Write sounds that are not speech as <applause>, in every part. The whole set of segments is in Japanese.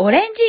オレンジ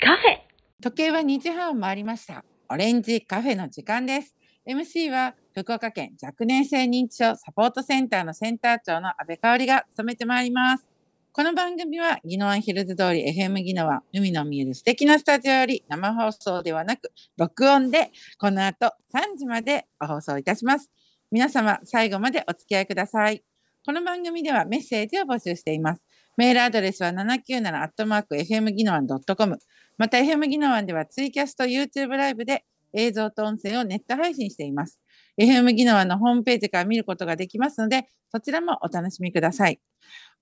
カフェ時計は2時半を回りましたオレンジカフェの時間です MC は福岡県若年性認知症サポートセンターのセンター長の安倍香織が務めてまいりますこの番組は、宜野湾ヒルズ通り FM 宜野湾、海の見える素敵なスタジオより生放送ではなく、録音で、この後3時までお放送いたします。皆様、最後までお付き合いください。この番組ではメッセージを募集しています。メールアドレスは 797-fm 技能ッ .com。また FM 技能案ではツイキャスト YouTube ライブで映像と音声をネット配信しています。FM 技能案のホームページから見ることができますので、そちらもお楽しみください。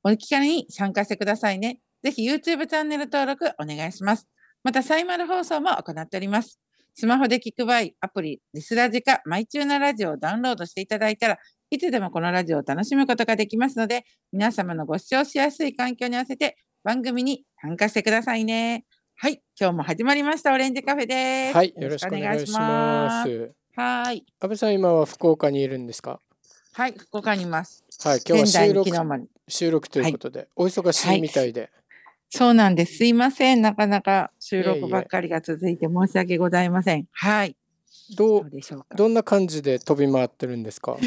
お気軽に参加してくださいね。ぜひ YouTube チャンネル登録お願いします。また、サイマル放送も行っております。スマホで聞く場合、アプリ、リスラジか、マイチューナラジオをダウンロードしていただいたら、いつでもこのラジオを楽しむことができますので、皆様のご視聴しやすい環境に合わせて番組に参加してくださいね。はい、今日も始まりましたオレンジカフェです。はい、よろしくお願いします。はい。安倍さん、今は福岡にいるんですかはい、福岡にいます。はい、今日は収録収録ということで、はい、お忙しいみたいで。はいそうなんです。すいません。なかなか収録ばっかりが続いて申し訳ございません。いえいえはい。どうどんな感じで飛び回ってるんですか <laughs>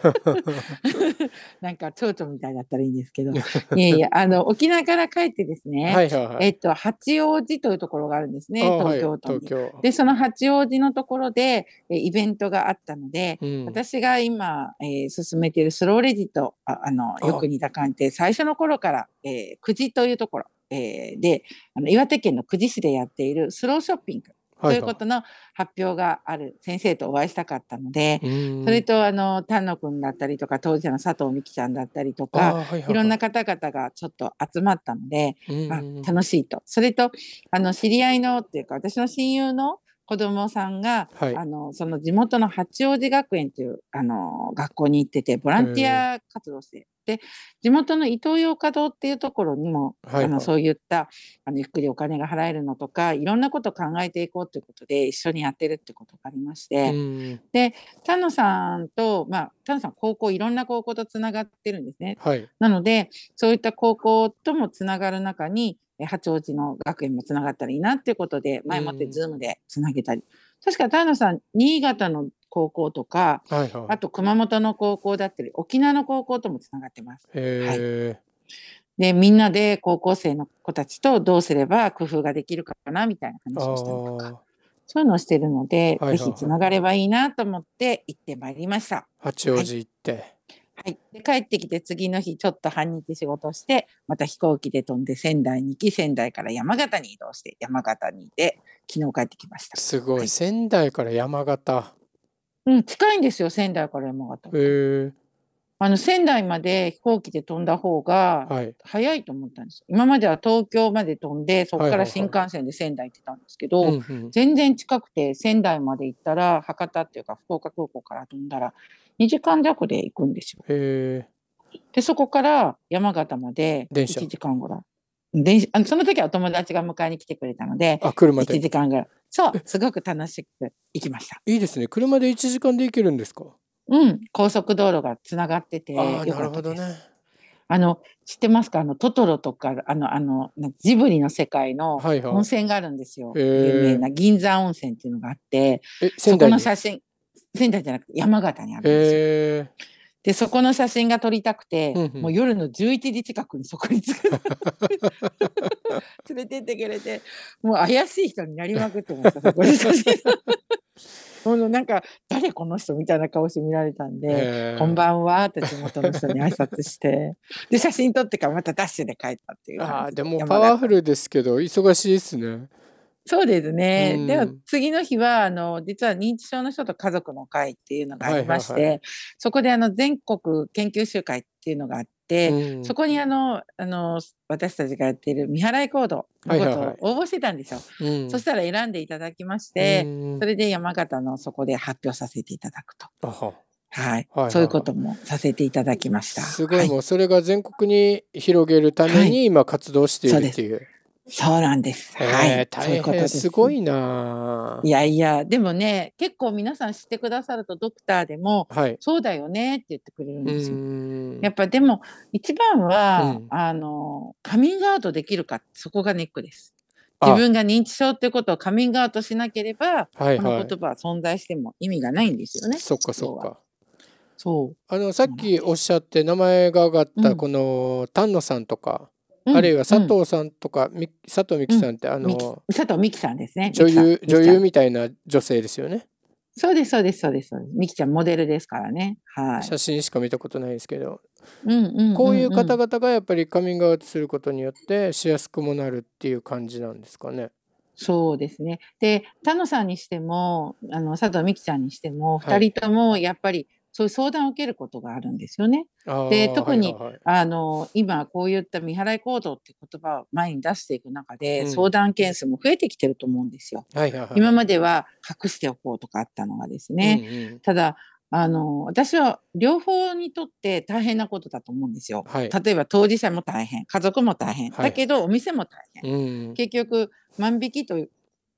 <laughs> なんか蝶々みたいだったらいいんですけど、いやいや、<laughs> あの沖縄から帰ってですね、えっと八王子というところがあるんですね、東京都に、はい、で、その八王子のところでえイベントがあったので、うん、私が今、えー、進めているスローレジとああのよく似た鑑定、最初の頃から、えー、久慈というところ。えー、であの岩手県の久慈市でやっているスローショッピングということの発表がある先生とお会いしたかったので、それとあの丹野くんだったりとか当時の佐藤美希ちゃんだったりとか、はいはいはい、いろんな方々がちょっと集まったので、あ楽しいとそれとあの知り合いのっていうか私の親友の子供さんが、はい、あのその地元の八王子学園というあの学校に行っててボランティア活動してで地元のイトーヨーカ堂っていうところにも、はいはい、あのそういったあのゆっくりお金が払えるのとかいろんなことを考えていこうということで一緒にやってるってことがありましてで田野さんと、まあ、田野さん高校いろんな高校とつながってるんですね。はい、なのでそういった高校ともつながる中に八王子の学園もつながったらいいなっていうことで前もってズームでつなげたり。確か田野さん新潟の高校とか、はいはい、あと熊本の高校だったり沖縄の高校ともつながってます。はい、でみんなで高校生の子たちとどうすれば工夫ができるかなみたいな話をしたりとかそういうのをしてるので、はいはい、ぜひつながればいいなと思って行ってまいりました。八王子行って、はいはい、で帰ってきて次の日ちょっと半日仕事してまた飛行機で飛んで仙台に行き仙台から山形に移動して山形にいて昨日帰ってきましたすごい、はい、仙台から山形うん、近いんですよ、仙台から山形。あの仙台まで飛行機で飛んだ方が早いと思ったんです、はい、今までは東京まで飛んでそこから新幹線で仙台行ってたんですけど、全然近くて仙台まで行ったら博多っていうか福岡空港から飛んだら2時間弱で行くんですよ。でそこから山形まで1時間ぐらい。電あのその時はお友達が迎えに来てくれたので、あ車で1時間ぐらい。そう、すごく楽しく行きました。いいですね。車で1時間で行けるんですかうん、高速道路がつながっててなるほどね。あの知ってますかあのトトロとかあのあのジブリの世界の温泉があるんですよ、はいはい、有名な銀山温泉っていうのがあってそこの写真仙台じゃなくて山形にあるんですよ。でそこの写真が撮りたくて、うんうん、もう夜の11時近くにそこに <laughs> 連れてってくれてもう怪しい人になりまくって思った <laughs> そこで写真なんか誰この人みたいな顔して見られたんで「こんばんは」って地元の人に挨拶してで写真撮ってからまたダッシュで帰ったっていうあでもパワフルですけど忙しいですねそうですね。うん、では次の日はあの実は認知症の人と家族の会っていうのがありまして、そこであの全国研究集会っていうのがあって、うん、そこにあのあの私たちがやっている未払い行動のことを応募してたんですよ。そしたら選んでいただきまして、それで山形のそこで発表させていただくと。はい、はい、そういうこともさせていただきました。すごい、もうそれが全国に広げるために今活動しているっていう。はいそうなんです。はい、大変すごいな。いやいや、でもね、結構皆さん知ってくださるとドクターでも、はい、そうだよねって言ってくれるんですよ。やっぱでも一番は、うん、あのカミングアウトできるかそこがネックです。自分が認知症ってことをカミングアウトしなければ、はいはい、この言葉は存在しても意味がないんですよね。そっかそっか。そう。あのさっきおっしゃって名前が挙がったこの、丹野さんとか。あるいは佐藤さんとか、佐藤美希さんってあの、佐藤美希さんですね女優女優みたいな女性ですよねそうですそうですそうです美希ちゃんモデルですからねはい写真しか見たことないですけどこういう方々がやっぱりカミングアウトすることによってしやすくもなるっていう感じなんですかねそうですねで田野さんにしてもあの佐藤美希ちゃんにしても2人ともやっぱり、はいそういう相談を受けることがあるんですよね。で特に、はいはいはい、あの今こういった未払い行動って言葉を前に出していく中で、うん、相談件数も増えてきてると思うんですよ。はいはいはい、今までは隠しておこうとかあったのがですね、うんうん、ただあの私は両方にとって大変なことだと思うんですよ。はい、例えば当事者も大変家族も大変だけどお店も大変、はい、結局万引きという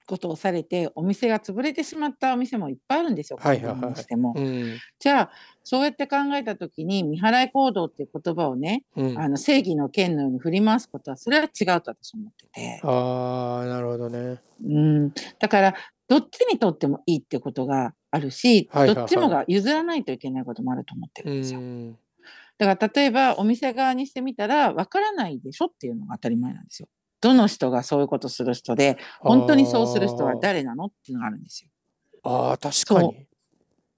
ことをされてお店が潰れてしまったお店もいっぱいあるんですよ、はいはいはい、しても、うん、じゃあそうやって考えた時に未払い行動っていう言葉をね、うん、あの正義の剣のように振り回すことはそれは違うと私思っててああなるほどね、うん、だからどっちにとってもいいってことがあるし、はいはいはい、どっちもが譲らないといけないこともあると思ってるんですよ、うん、だから例えばお店側にしてみたらわからないでしょっていうのが当たり前なんですよどの人がそういうことする人で本当にそうする人は誰なのっていうのがあるんですよ。あ確かに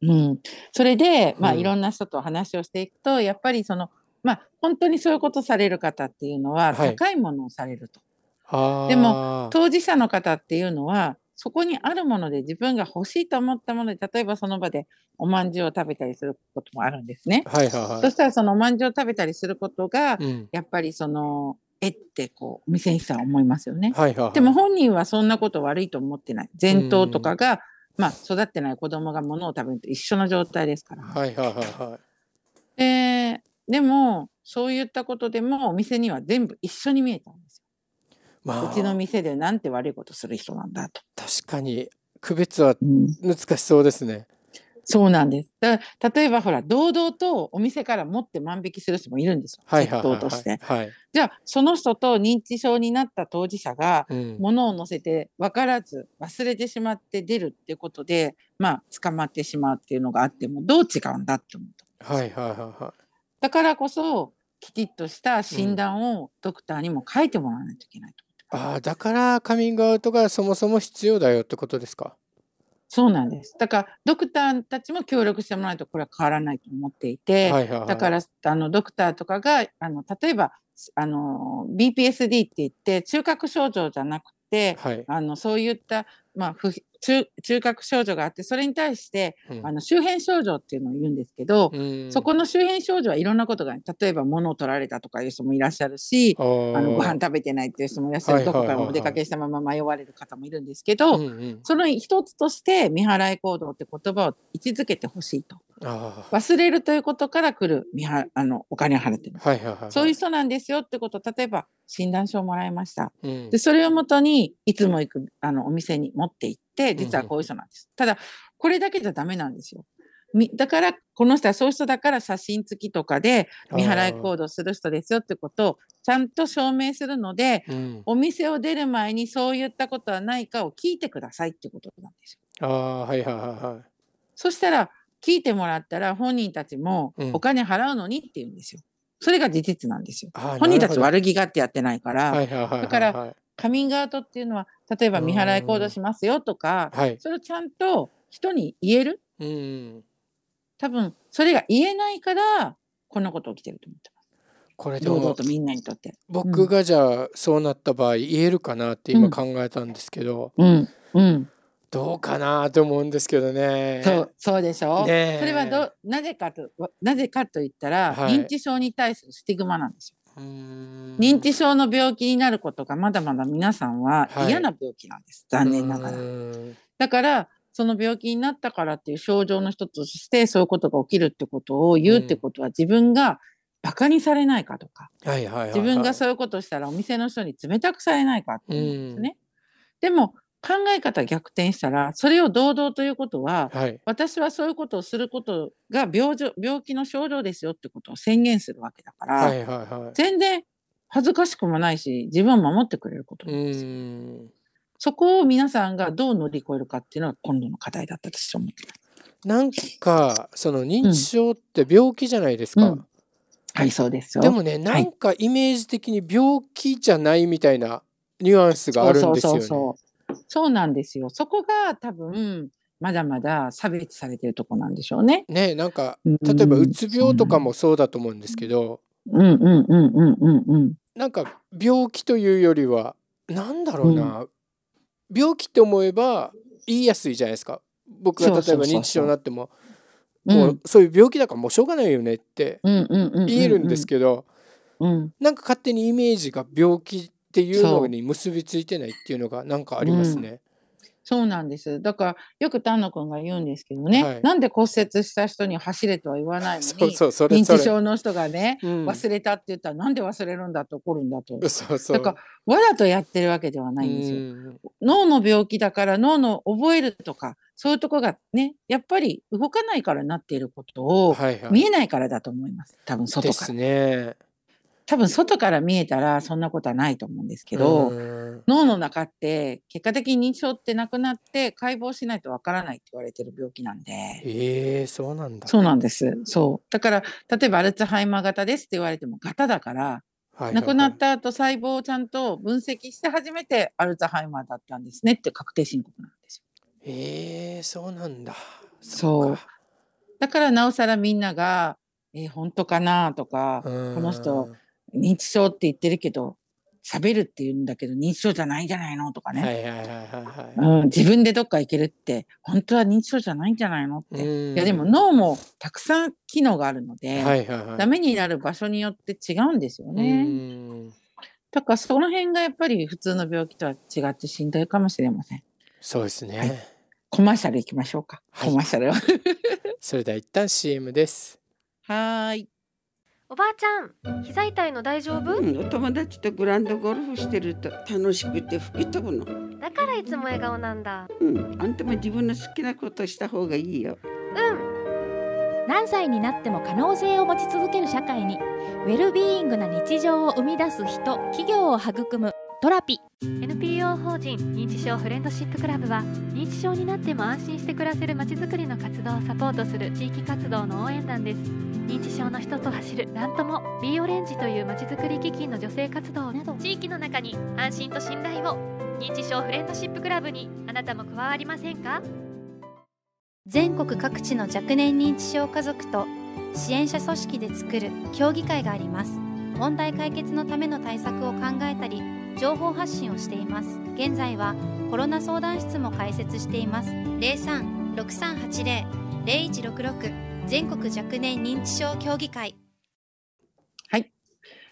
う、ん、それで、まあ、いろんな人と話をしていくと、うん、やっぱりその、まあ、本当にそういうことされる方っていうのは高いものをされると。はい、でも当事者の方っていうのはそこにあるもので自分が欲しいと思ったもので例えばその場でおまんじゅうを食べたりすることもあるんですね。はいはいはい、そしたらそのおまんじゅうを食べたりすることが、うん、やっぱりそのえってこう店員さん思いますよね、はいはいはい、でも本人はそんなこと悪いと思ってない前頭とかが、まあ、育ってない子供が物を食べると一緒の状態ですから、はいはいはいはい、ででもそういったことでもお店には全部一緒に見えたんですよ、まあ、うちの店でなんて悪いことする人なんだと確かに区別は難しそうですね、そうなんです。だ例えばほら堂々とお店から持って万引きする人もいるんですよ。はいはいはい、として、はい、じゃあその人と認知症になった当事者が、うん、物を載せて分からず忘れてしまって出るっていうことでまあ捕まってしまうっていうのがあってもどう違うんだって思った。はいはいはいはい。だからこそきちっとした診断をドクターにも書いてもらわないといけないと、うん、ああだからカミングアウトがそもそも必要だよってことですか。そうなんですだからドクターたちも協力してもらうとこれは変わらないと思っていて、はいはいはい、だからあのドクターとかがあの例えばあの BPSD って言って中核症状じゃなくて、はい、あのそういったまあ、不中中核症状があってそれに対して、うん、あの周辺症状っていうのを言うんですけど、うん、そこの周辺症状はいろんなことが例えば物を取られたとかいう人もいらっしゃるしあのご飯食べてないっていう人もいらっしゃる、どこからお出かけしたまま迷われる方もいるんですけど、うんうん、その一つとして未払い行動って言葉を位置づけてほしいと忘れるということから来る未払あのお金を払ってる、はいはいはい、そういう人なんですよってこと例えば診断書をもらいました、うん、でそれをもとにいつも行くあのお店に持っていって実はこういう人なんです。ただこれだけじゃダメなんですよ。だからこの人はそういう人だから写真付きとかで未払い行動する人ですよってことをちゃんと証明するので、うん、お店を出る前にそういったことはないかを聞いてくださいってことなんですよ。あはいはいはいはい。そしたら聞いてもらったら本人たちもお金払うのにって言うんですよ。うん、それが事実なんですよ。本人たち悪気があってやってないから、だからカミングアウトっていうのは例えば未払い行動しますよとか、はい、それをちゃんと人に言える、うん、多分それが言えないからこんなこと起きてると思ってます。これでとみんなにとって僕がじゃあそうなった場合言えるかなって今考えたんですけど、うん、うん、うんどうかなと思うんですけどね。そうそうでしょ。ね、それはどなぜかとなぜかと言ったら、はい、認知症に対するスティグマなんですよ。認知症の病気になることがまだまだ皆さんは嫌な病気なんです、はい、残念ながら。だからその病気になったからっていう症状の一つとしてそういうことが起きるってことを言うってことは自分がバカにされないかとか、自分がそういうことしたらお店の人に冷たくされないかっていうんですね。でも考え方逆転したらそれを堂々ということは、はい、私はそういうことをすることが病病気の症状ですよってことを宣言するわけだから、はいはいはい、全然恥ずかしくもないし自分を守ってくれることなんですよ。そこを皆さんがどう乗り越えるかっていうのが今度の課題だったと思ってます。なんかその認知症って病気じゃないですか。うんうん、はいそうですよ。でもねなんかイメージ的に病気じゃないみたいなニュアンスがあるんですよね。そうそうそうそうなんですよ。そこが多分まだまだ差別されてるとこなんでしょうね。ねなんか例えばうつ病とかもそうだと思うんですけど、うんうんうんうんうんうん。なんか病気というよりはなんだろうな、うん、病気って思えば言いやすいじゃないですか。僕が例えば認知症になっても。もうそういう病気だからもうしょうがないよねって言えるんですけどなんか勝手にイメージが病気っていうのに結びついてないっていうのがなんかありますね。そうなんです。だからよく丹野くんが言うんですけどね、はい、なんで骨折した人に走れとは言わないのに、そうそうそれ認知症の人がね、うん、忘れたって言ったらなんで忘れるんだと怒るんだと。そうそうだからわざとやってるわけではないんですよ。脳の病気だから脳の覚えるとかそういうとこがねやっぱり動かないからなっていることを、見えないからだと思います。多分外から。ですね。多分外から見えたらそんなことはないと思うんですけど脳の中って結果的に認知症ってなくなって解剖しないとわからないって言われてる病気なんでえー、そうなんだ、ね、そうなんですそうだから例えばアルツハイマー型ですって言われても型だから、はい、亡くなった後細胞をちゃんと分析して初めてアルツハイマーだったんですねって確定申告なんですよえー、そうなんだそうだからなおさらみんなが「えー、本当かな?」とか「この人認知症って言ってるけど喋るって言うんだけど認知症じゃないんじゃないのとかね自分でどっか行けるって本当は認知症じゃないんじゃないのっていやでも脳もたくさん機能があるので、はいダメになる場所によって違うんですよねだからその辺がやっぱり普通の病気とは違ってしんどいかもしれませんそうですね、はい、コマーシャルいきましょうか、はい、コマーシャル <laughs> それでは一旦 CM ですはいおばあちゃん膝痛いの大丈夫、うん、お友達とグランドゴルフしてると楽しくて吹き飛ぶのだからいつも笑顔なんだうんあんたも自分の好きなことした方がいいようん何歳になっても可能性を持ち続ける社会にウェルビーイングな日常を生み出す人企業を育むトラピ NPO 法人認知症フレンドシップクラブは認知症になっても安心して暮らせるまちづくりの活動をサポートする地域活動の応援団です認知症の人と走るなんとも B オレンジというまちづくり基金の助成活動など地域の中に安心と信頼を認知症フレンドシップクラブにあなたも加わりませんか全国各地の若年認知症家族と支援者組織で作る協議会があります問題解決のための対策を考えたり情報発信をしています現在はコロナ相談室も開設しています0363800166全国若年認知症協議会はい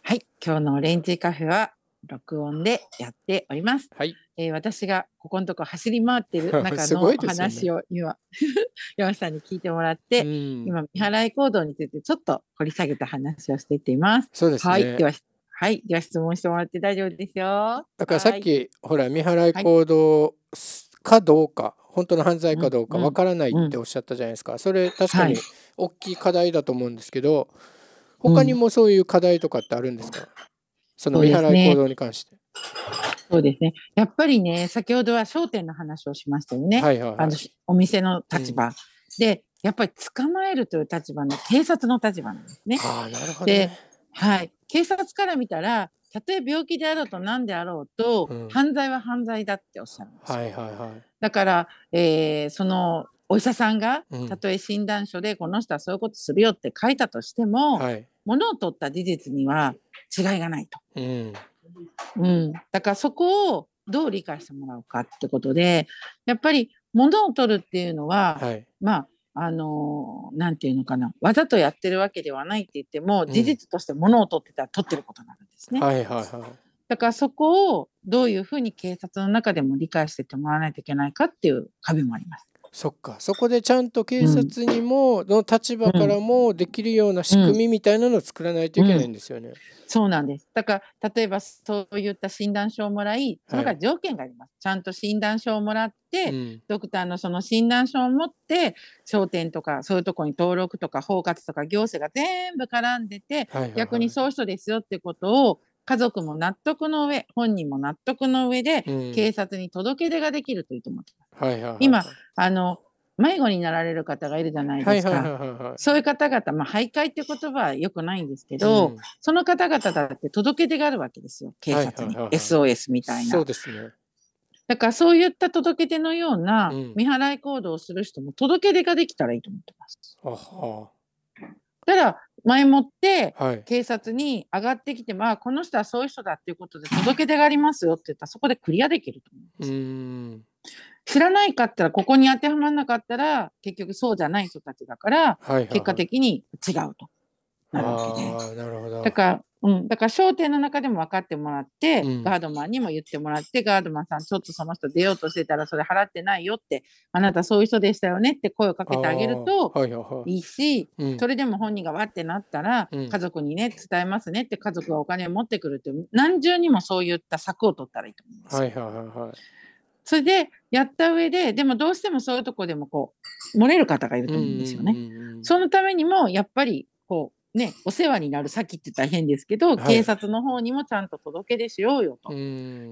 はい今日のオレンジカフェは録音でやっております。はい。えー、私がここのとこ走り回ってる <laughs> 中の話を今、<laughs> 山ね、さんに聞いてもらって、今見払い行動についてちょっと掘り下げた話をしていっています。そうです、ね、はい。でははい、では質問してもらって大丈夫ですよ。だからさっき、ほら見払い行動かどうか本当の犯罪かどうかわからないっておっしゃったじゃないですか、それ確かに大きい課題だと思うんですけど、他にもそういう課題とかってあるんですか、その見払い行動に関して。そうですね。やっぱりね、先ほどは商店の話をしましたよね。はいはいはい、あのお店の立場、うん、で、やっぱり捕まえるという立場の警察の立場なんですね。あなるほど、ね、で、はい。警察から見たらたとえ病気であろうと何であろうと、うん、犯罪は犯罪だっておっしゃるんですよ。はいはいはい、だから、えー、そのお医者さんがたとえ診断書でこの人はそういうことするよって書いたとしても、はい、物を取った事実には違いがないと。うんうん、だからそこをどう理解してもらうかってことでやっぱり物を取るっていうのは、はい、まああのなんていうのかなわざとやってるわけではないって言っても、事実として物を取ってたら取ってることなんですね。はいはいはい、だからそこをどういうふうに警察の中でも理解しててもらわないといけないかっていう壁もあります。そっかそこでちゃんと警察にも、の立場からもできるような仕組みみたいなのを作らないといけないんですよね。うんうん、そうなんですだから例えばそういった診断書をもらいそれから条件があります、はい、ちゃんと診断書をもらって、ドクターのその診断書を持って商店とかそういうとこに登録とか包括とか行政が全部絡んでて、はいはいはい、逆にそういう人ですよってことを家族も納得の上本人も納得の上で、警察に届け出ができるといいと思ってはいはい、今あの迷子になられる方がいるじゃないですか。そういう方々、まあ、徘徊って言葉はよくないんですけど、うん、その方々だって届け出があるわけですよ、警察に。SOS みたいな。そうですね。だからそういった届け出のような未払い行動をする人も届け出ができたらいいと思ってます。うん、ただ前もって警察に上がってきて、はい、まあこの人はそういう人だっていうことで届け出がありますよって言ったらそこでクリアできると思んです。知らないかったら、ここに当てはまらなかったら、結局そうじゃない人たちだから、はいはいはい、結果的に違うとなるわけで。ほどだからうん、だから焦点の中でも分かってもらって、うん、ガードマンにも言ってもらってガードマンさんちょっとその人出ようとしてたらそれ払ってないよってあなたそういう人でしたよねって声をかけてあげるといいし、はいはい、それでも本人がわってなったら、うん、家族にね伝えますねって家族がお金を持ってくるって何重にもそういった策を取ったらいいと思います。はいはいはいはいそれでやった上ででもどうしてもそういうとこでもこう漏れる方がいると思うんですよね。そのためにもやっぱりこうねお世話になる先っって大変ですけど、はい、警察の方にもちゃんと届け出しようよと。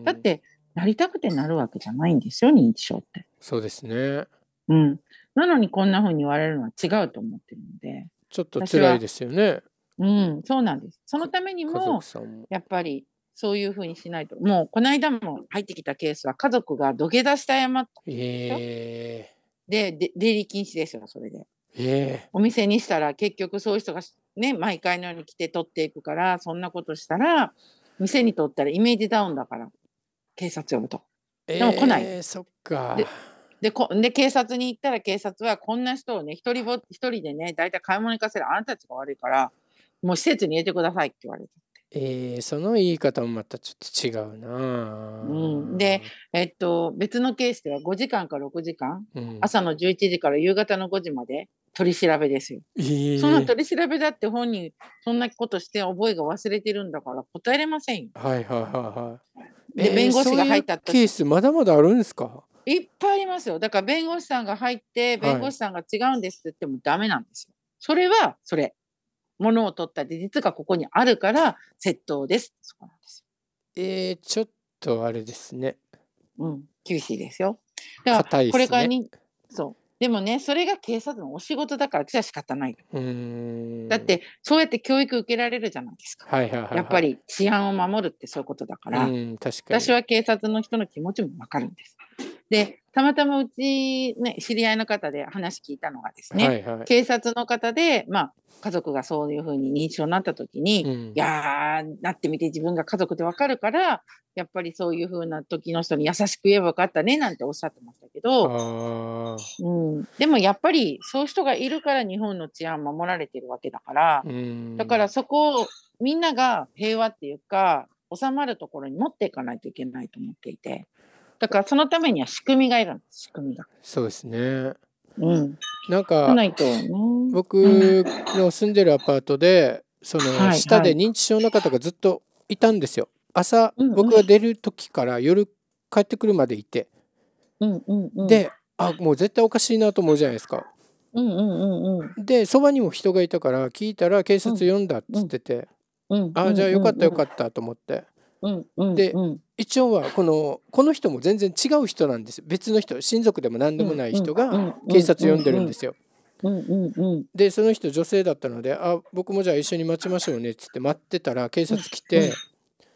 だってなりたくてなるわけじゃないんですよ認知症って。そうですね。うん。なのにこんなふうに言われるのは違うと思ってるので。ちょっと辛いですよね。うん、そうなんです。そのためにもやっぱりそういうふうにしないと。もう、この間も入ってきたケースは、家族が土下座した山った。えー、でで、出入り禁止ですよ、それで。えー、お店にしたら、結局そういう人が、ね、毎回のように来て取っていくから、そんなことしたら、店に取ったらイメージダウンだから、警察呼ぶと。でも来ない。ええ、そっか。でこで警察に行ったら警察はこんな人をね一人ぼ一人でね大体買い物行かせるあなたたちが悪いからもう施設に入れてくださいって言われてえー、その言い方もまたちょっと違うな、うん、で、えっと、別のケースでは5時間か6時間、うん、朝の11時から夕方の5時まで取り調べですよ、えー、その取り調べだって本人そんなことして覚えが忘れてるんだから答えれませんよ。はいはいはいはい。で、えー、弁護士が入ったケースまだまだあるんですかいっぱいありますよだから弁護士さんが入って弁護士さんが違うんですって言ってもダメなんですよ。それはそれ。ものを取った事実がここにあるから窃盗です。そこなんですえー、ちょっとあれですね。うん、厳しいですよ。だから、これからに、そう。でもね、それが警察のお仕事だから、じゃ仕方ない。だって、そうやって教育受けられるじゃないですか。はいはいはいはい、やっぱり治安を守るってそういうことだから、うん確かに。私は警察の人の気持ちもわかるんです。で、たまたまうち、ね、知り合いの方で話聞いたのがですね、はいはい、警察の方で、まあ、家族がそういうふうに認知症になった時に、うん、いやーなってみて自分が家族で分かるからやっぱりそういうふうな時の人に優しく言えば分かったねなんておっしゃってましたけど、うん、でもやっぱりそういう人がいるから日本の治安守られてるわけだから、うん、だからそこをみんなが平和っていうか収まるところに持っていかないといけないと思っていて。だからそのためには仕組みがいるの仕組みが。そうですね。うん、なんか僕の住んでるアパートでその下で認知症の方がずっといたんですよ。朝僕が出る時から夜帰ってくるまでいて、うんうんうん、であもう絶対おかしいなと思うじゃないですか。うんうんうんうん、でそばにも人がいたから聞いたら警察呼んだっつってて、うんうん、ああじゃあよかったよかったと思って、うんうんうん、で一応はこのこの人も全然違う人なんです別の人親族でも何でもない人が警察呼んでるんですよ。でその人女性だったので「あ僕もじゃあ一緒に待ちましょうね」っつって待ってたら警察来て、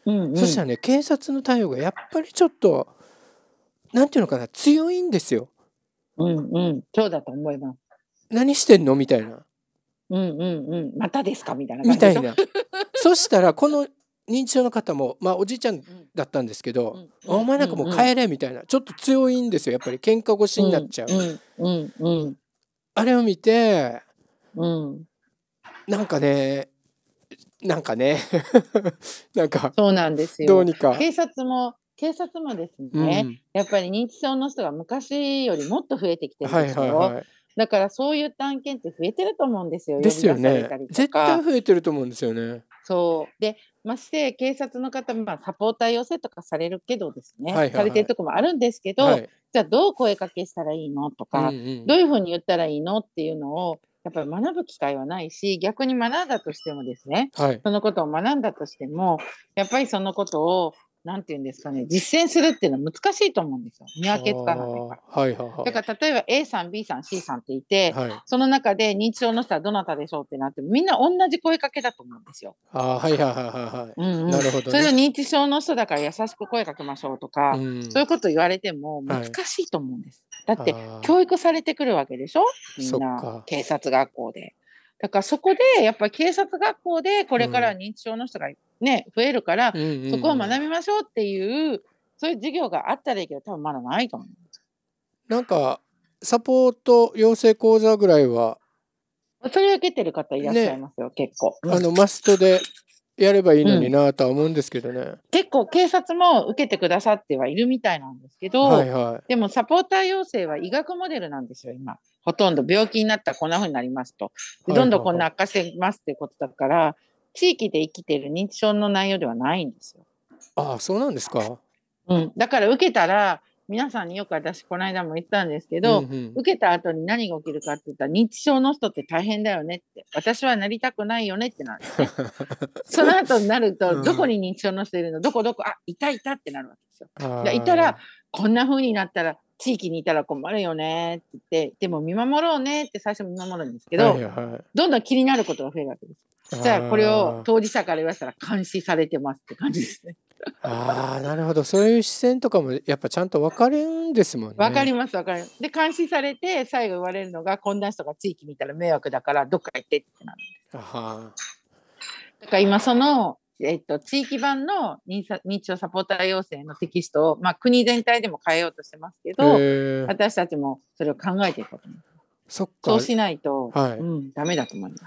そしたらね警察の対応がやっぱりちょっとなんていうのかな強いんですよ。うんうんそうだと思います。何してんのみたいな。うんうんうんまたですかみたいな。みたいな。そしたらこの認知症の方も、まあ、おじいちゃんだったんですけど「お前なんかもう帰れ」みたいなちょっと強いんですよやっぱり喧嘩腰になっちゃう。あれを見て、うん、なんかねなんかね <laughs> なんかそうなんですよどうにか警察も警察もですね、うん、やっぱり認知症の人が昔よりもっと増えてきてるんですよ、はいはいはい、だからそういう案件って増えてると思うんですよですよね絶対増えてると思うんですよねそうでまして警察の方、まサポーター要請とかされるけどですね、はいはいはい、されてるとこもあるんですけど、はい、じゃあどう声かけしたらいいのとか、うんうん、どういうふうに言ったらいいのっていうのをやっぱり学ぶ機会はないし逆に学んだとしてもですね、はい、そのことを学んだとしてもやっぱりそのことをなんて言うんですかね、実践するっていうのは難しいと思うんですよ。見分けつかないかはいはいだから例えば A さん、B さん、C さんっていて、はい、その中で認知症の人はどなたでしょうってなって、みんな同じ声かけだと思うんですよ。あはいはいはいはい。うんうん、なるほど、ね、それを認知症の人だから優しく声かけましょうとか、うん、そういうこと言われても難しいと思うんです。はい、だって教育されてくるわけでしょみんな警察学校で。だからそこでやっぱり警察学校でこれから認知症の人がね、増えるから、そこを学びましょうっていうそういう授業があったらいいけど多分まだないと思う。なんかサポート養成講座ぐらいはそれを受けてる方いらっしゃいますよ、ね、結構。あのマストでやればいいのになとは思うんですけどね、うん、結構警察も受けてくださってはいるみたいなんですけど、はいはい、でもサポーター要請は医学モデルなんですよ今ほとんど病気になったらこんなふうになりますとどんどんこんな悪化してますっていうことだから、はいはいはい、地域で生きてる認知症の内容ではないんですよ。ああそうなんですか、うん、だから受けたら皆さんによく私この間も言ったんですけど、うんうん、受けた後に何が起きるかって言ったら認知症の人って大変だよねって私はなりたくないよねってなるて。<laughs> その後になると、どこに認知症の人いるのどこどこあいたいたってなるわけですよ。いたらこんな風になったら地域にいたら困るよねって言ってでも見守ろうねって最初見守るんですけど、はいはい、どんどん気になることが増えるわけです。じゃあこれを当事者から言わせたら監視されてますって感じですね。<laughs> ああなるほどそういう視線とかもやっぱちゃんと分かるんですもんね。分かります分かります。で監視されて最後言われるのがこんな人が地域見たら迷惑だからどっか行ってってなるんです。はだから今その、えっと、地域版の認知症サポーター要請のテキストを、まあ、国全体でも変えようとしてますけど私たちもそれを考えていこうと思います。そっかそうしないと、はいうん、ダメだと思います。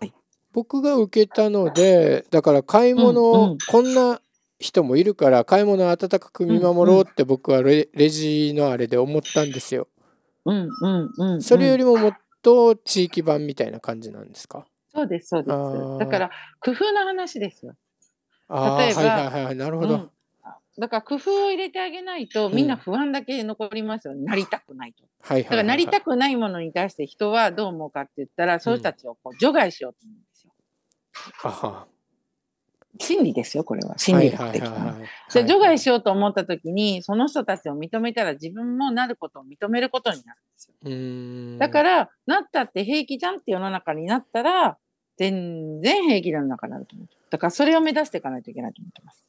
はい僕が受けたのでだから買い物、うんうん、こんな人もいるから買い物を温かく見守ろうって僕はレ,、ジのあれで思ったんですよ。うんうんうん、それよりももっと地域版みたいな感じなんですかそうですそうです。だから工夫の話ですよ。例えば、はいはいはい、なるほど、うん、だから工夫を入れてあげないとみんな不安だけ残りますよ、うん、なりたくないと。はいはい、だからなりたくないものに対して人はどう思うかって言ったら、そういう人たちをこう除外しようと思うんですよ。あは心理ですよ、これは。心理学的な。で、除外しようと思った時に、その人たちを認めたら自分もなることを認めることになるんですよ。だから、なったって平気じゃんって世の中になったら、全然平気世の中になると思う。だから、それを目指していかないといけないと思ってます。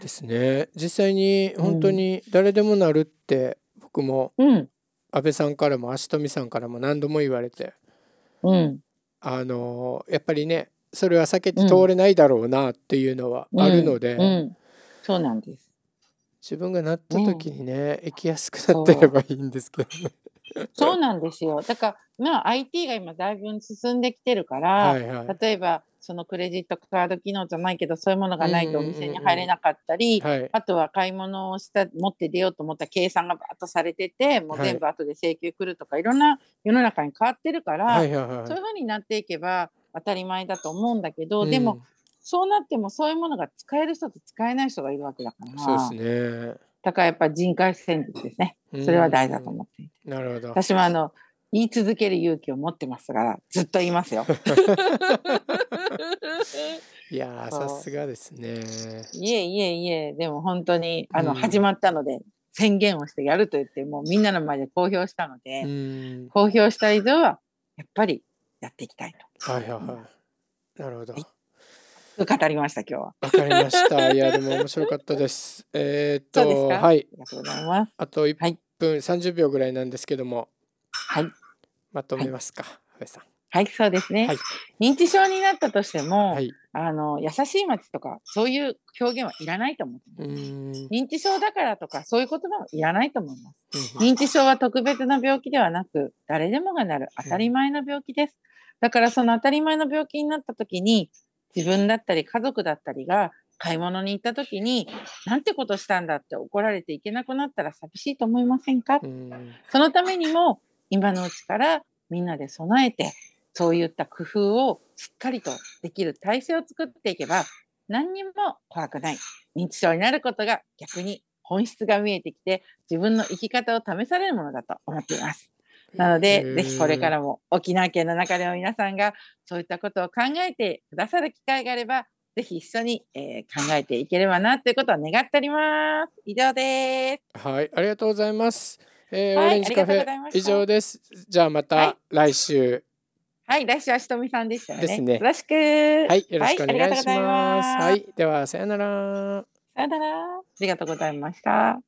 ですね。実際に本当に誰でもなるって、僕も、うん、安倍さんからも足富さんからも何度も言われて、うん、あのやっぱりねそれは避けて通れないだろうなっていうのはあるので、うんうん、そうなんです自分がなった時にね、行きやすくなってればいいんですけどね。そうなんですよだからまあ IT が今だいぶ進んできてるから、はいはい、例えばそのクレジットカード機能じゃないけどそういうものがないとお店に入れなかったり、うんうんうんはい、あとは買い物をした持って出ようと思った計算がバッとされててもう全部後で請求来るとか、はい、いろんな世の中に変わってるから、はいはいはい、そういうふうになっていけば当たり前だと思うんだけど、うん、でもそうなってもそういうものが使える人と使えない人がいるわけだからそうですねだからやっぱ人海戦術ですねそれは大事だと思っていて、うん、なるほど私もあの言い続ける勇気を持ってますからずっと言いますよ <laughs> いやさすがですねいえいえいえでも本当にあの、始まったので宣言をしてやると言ってもうみんなの前で公表したので、公表した以上はやっぱりやっていきたいとはいはいはい。なるほど。語りました今日は。わかりました。<laughs> いやでも面白かったです。えっとはい。ありがとうございます。あと一分三十秒ぐらいなんですけども。はい。まとめますか、はい、さん。はい、そうですね。はい、認知症になったとしても、はい、あの優しい街とかそういう表現はいらないと思ってます。認知症だからとかそういう言葉はいらないと思います。認知症は特別な病気ではなく、誰でもがなる当たり前の病気です。うんだからその当たり前の病気になった時に自分だったり家族だったりが買い物に行った時になんてことしたんだって怒られていけなくなったら寂しいと思いませんかそのためにも今のうちからみんなで備えてそういった工夫をしっかりとできる体制を作っていけば何にも怖くない認知症になることが逆に本質が見えてきて自分の生き方を試されるものだと思っています。なので、ぜひこれからも沖縄県の中でも皆さんがそういったことを考えてくださる機会があれば、ぜひ一緒に、えー、考えていければなということを願っております。以上です。はい、ありがとうございます。えー、はい、オレンジカフェ以上です。じゃあまた来週。はい、はい、来週はしとみさんでした、ね、ですね。よろしく。はい、よろしくお願いします。はい、いはい、ではさよなら。さよなら。ありがとうございました。